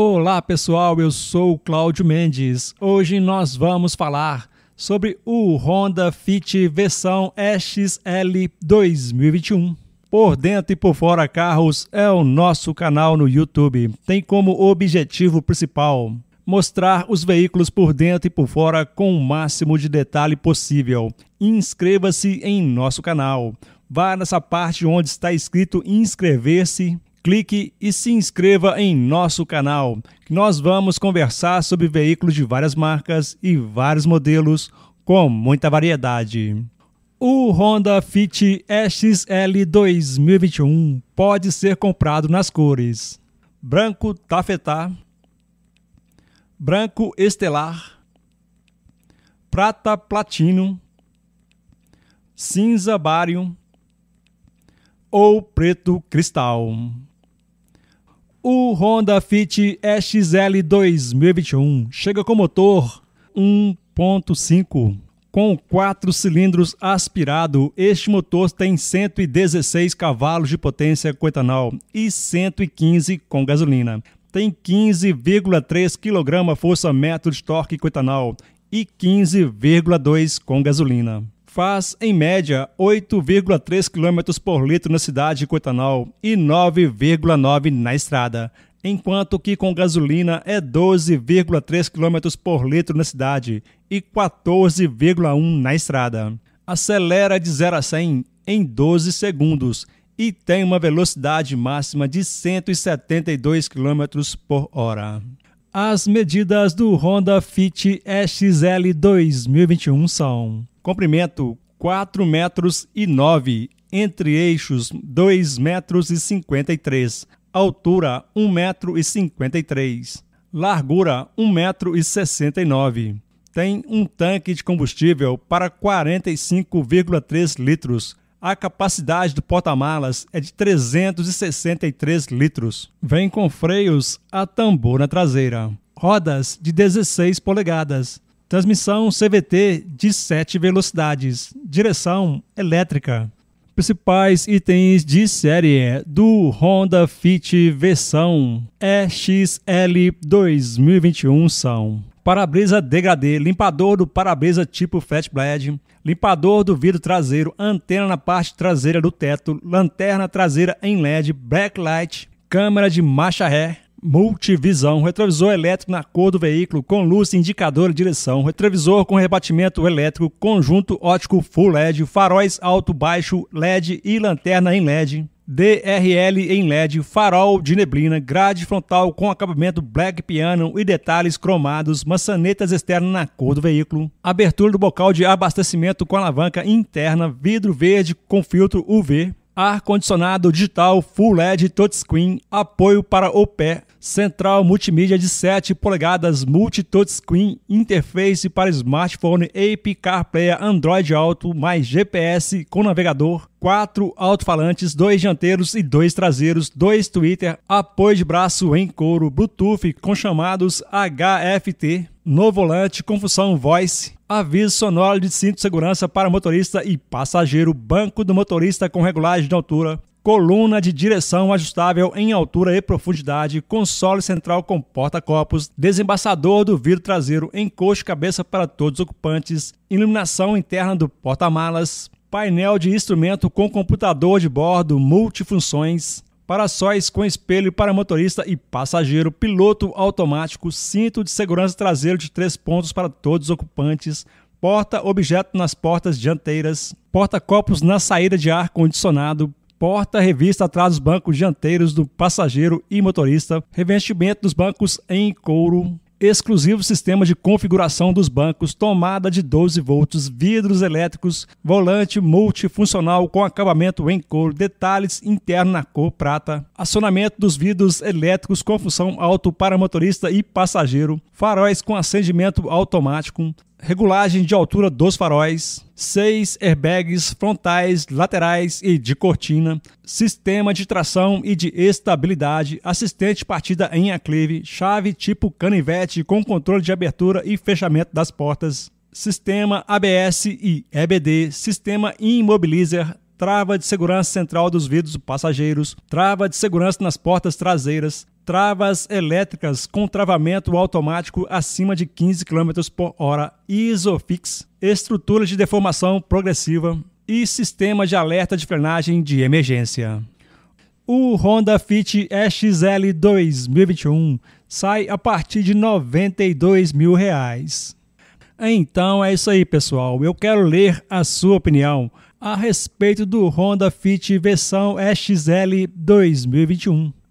Olá pessoal, eu sou Cláudio Mendes. Hoje nós vamos falar sobre o Honda Fit versão XL 2021. Por dentro e por fora carros é o nosso canal no YouTube. Tem como objetivo principal mostrar os veículos por dentro e por fora com o máximo de detalhe possível. Inscreva-se em nosso canal. Vá nessa parte onde está escrito inscrever-se clique e se inscreva em nosso canal. Nós vamos conversar sobre veículos de várias marcas e vários modelos com muita variedade. O Honda Fit EXL 2021 pode ser comprado nas cores branco tafetá, branco estelar, prata platino, cinza bário ou preto cristal. O Honda Fit XL 2021 chega com motor 1.5 com quatro cilindros aspirado. Este motor tem 116 cavalos de potência com etanol e 115 com gasolina. Tem 15,3 kg força metro de torque com etanol e 15,2 com gasolina faz, em média, 8,3 km por litro na cidade com etanol e 9,9 na estrada, enquanto que com gasolina é 12,3 km por litro na cidade e 14,1 na estrada. Acelera de 0 a 100 em 12 segundos e tem uma velocidade máxima de 172 km por hora. As medidas do Honda Fit XL 2021 são comprimento 4 metros e 9, entre eixos 2 metros e 53, altura 1 metro e 53, largura 1 metro e 69. Tem um tanque de combustível para 45,3 litros. A capacidade do porta-malas é de 363 litros. Vem com freios a tambor na traseira. Rodas de 16 polegadas Transmissão CVT de 7 velocidades. Direção elétrica. Principais itens de série é do Honda Fit versão EXL 2021 são: para-brisa degradê, limpador do para-brisa tipo flat Blade, limpador do vidro traseiro, antena na parte traseira do teto, lanterna traseira em LED, backlight, câmera de marcha ré, Multivisão, retrovisor elétrico na cor do veículo, com luz indicador de direção, retrovisor com rebatimento elétrico, conjunto ótico full LED, faróis alto, baixo, LED e lanterna em LED, DRL em LED, farol de neblina, grade frontal com acabamento black piano e detalhes cromados, maçanetas externas na cor do veículo, abertura do bocal de abastecimento com alavanca interna, vidro verde com filtro UV, ar-condicionado digital full LED touchscreen, apoio para o pé, central multimídia de 7 polegadas multi-touchscreen, interface para smartphone, AP CarPlay, Android Auto, mais GPS com navegador, quatro alto-falantes, dois dianteiros e dois traseiros, dois Twitter, apoio de braço em couro, Bluetooth com chamados HFT, no volante, confusão voice, aviso sonoro de cinto de segurança para motorista e passageiro, banco do motorista com regulagem de altura, coluna de direção ajustável em altura e profundidade, console central com porta-copos, desembaçador do vidro traseiro, encosto cabeça para todos os ocupantes, iluminação interna do porta-malas, painel de instrumento com computador de bordo multifunções, para-sóis com espelho para motorista e passageiro, piloto automático, cinto de segurança traseiro de três pontos para todos os ocupantes, porta-objeto nas portas dianteiras, porta-copos na saída de ar-condicionado, porta-revista atrás dos bancos dianteiros do passageiro e motorista, revestimento dos bancos em couro, exclusivo sistema de configuração dos bancos, tomada de 12 volts, vidros elétricos, volante multifuncional com acabamento em couro, detalhes interno na cor prata, acionamento dos vidros elétricos com função auto para motorista e passageiro, faróis com acendimento automático, regulagem de altura dos faróis, 6 airbags frontais, laterais e de cortina, sistema de tração e de estabilidade, assistente partida em aclive, chave tipo canivete com controle de abertura e fechamento das portas, sistema ABS e EBD, sistema imobilizer, trava de segurança central dos vidros passageiros, trava de segurança nas portas traseiras, travas elétricas com travamento automático acima de 15 km por hora, ISOFIX, estrutura de deformação progressiva e sistema de alerta de frenagem de emergência. O Honda Fit SXL 2021 sai a partir de R$ 92 mil. Reais. Então é isso aí, pessoal. Eu quero ler a sua opinião a respeito do Honda Fit versão SXL 2021.